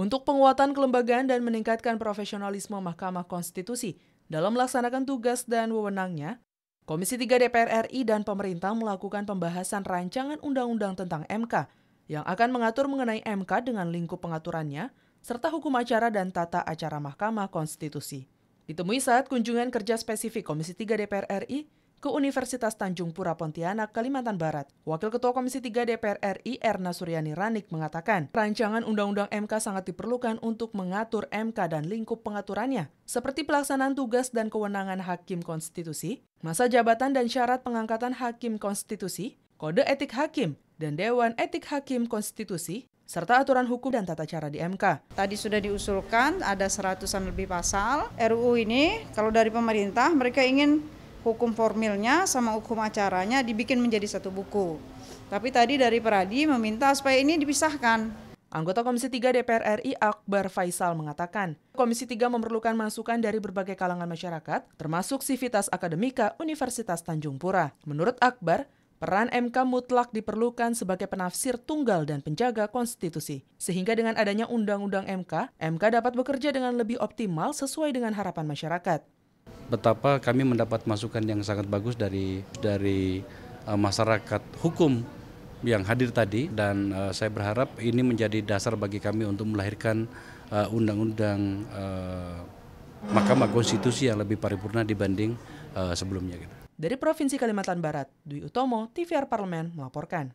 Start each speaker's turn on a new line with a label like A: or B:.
A: untuk penguatan kelembagaan dan meningkatkan profesionalisme Mahkamah Konstitusi dalam melaksanakan tugas dan wewenangnya, Komisi 3 DPR RI dan pemerintah melakukan pembahasan rancangan undang-undang tentang MK yang akan mengatur mengenai MK dengan lingkup pengaturannya serta hukum acara dan tata acara Mahkamah Konstitusi. Ditemui saat kunjungan kerja spesifik Komisi 3 DPR RI, ke Universitas Tanjung Pura Pontianak, Kalimantan Barat. Wakil Ketua Komisi 3 DPR RI Erna Suryani Ranik mengatakan, rancangan Undang-Undang MK sangat diperlukan untuk mengatur MK dan lingkup pengaturannya, seperti pelaksanaan tugas dan kewenangan Hakim Konstitusi, masa jabatan dan syarat pengangkatan Hakim Konstitusi, Kode Etik
B: Hakim, dan Dewan Etik Hakim Konstitusi, serta aturan hukum dan tata cara di MK. Tadi sudah diusulkan ada seratusan lebih pasal. RUU ini kalau dari pemerintah mereka ingin hukum formilnya sama hukum acaranya dibikin menjadi satu buku. Tapi tadi dari Peradi meminta supaya ini dipisahkan. Anggota Komisi 3 DPR RI
A: Akbar Faisal mengatakan, Komisi 3 memerlukan masukan dari berbagai kalangan masyarakat, termasuk Sivitas Akademika Universitas Tanjung Pura. Menurut Akbar, Peran MK mutlak diperlukan sebagai penafsir tunggal dan penjaga konstitusi, sehingga dengan adanya undang-undang MK, MK dapat bekerja dengan lebih optimal sesuai dengan harapan masyarakat
C: betapa kami mendapat masukan yang sangat bagus dari dari uh, masyarakat hukum yang hadir tadi dan uh, saya berharap ini menjadi dasar bagi kami untuk melahirkan eh, undang-undang uh,
A: Mahkamah Konstitusi
C: yang lebih paripurna dibanding uh, sebelumnya. Gitu.
A: Dari Provinsi Kalimantan Barat, Dwi Utomo, TVR Parlemen melaporkan.